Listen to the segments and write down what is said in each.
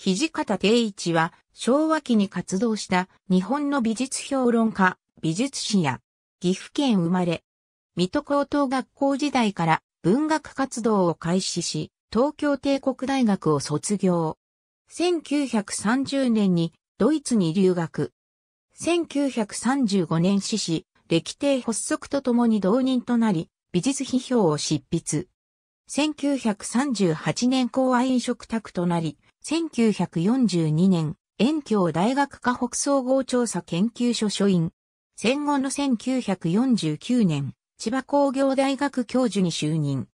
土方定一は昭和期に活動した日本の美術評論家、美術史や岐阜県生まれ、水戸高等学校時代から文学活動を開始し、東京帝国大学を卒業。1930年にドイツに留学。1935年死死、歴帝発足とともに同人となり、美術批評を執筆。1938年公愛飲食宅となり、1942年、遠京大学科北総合調査研究所所員。戦後の1949年、千葉工業大学教授に就任。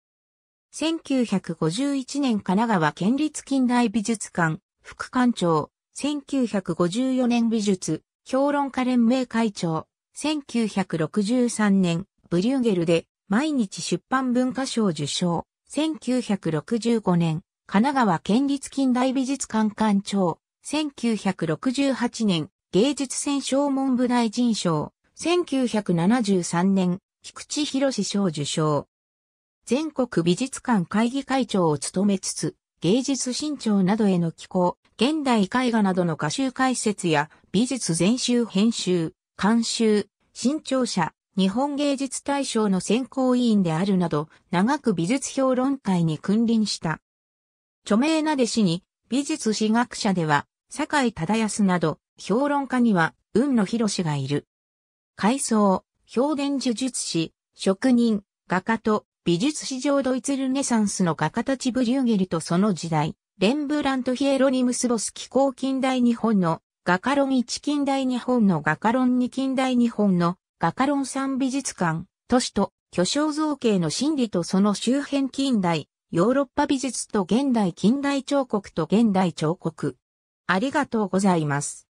1951年神奈川県立近代美術館、副館長。1954年美術、評論家連盟会長。1963年、ブリューゲルで毎日出版文化賞受賞。1965年、神奈川県立近代美術館館長、1968年、芸術選奨文部大臣賞、1973年、菊池博賞受賞。全国美術館会議会長を務めつつ、芸術新潮などへの寄稿、現代絵画などの歌集解説や美術全集編集、監修、新潮社、日本芸術大賞の選考委員であるなど、長く美術評論会に君臨した。著名な弟子に、美術史学者では、酒井忠康など、評論家には、雲野博がいる。階層、表現呪術師、職人、画家と、美術史上ドイツルネサンスの画家たちブリューゲルとその時代、レンブラント・ヒエロニムス・ボス気候近代日本の画家論1近代日本の画家論2近代日本の画家論3美術館、都市と巨匠造形の心理とその周辺近代ヨーロッパ美術と現代近代彫刻と現代彫刻。ありがとうございます。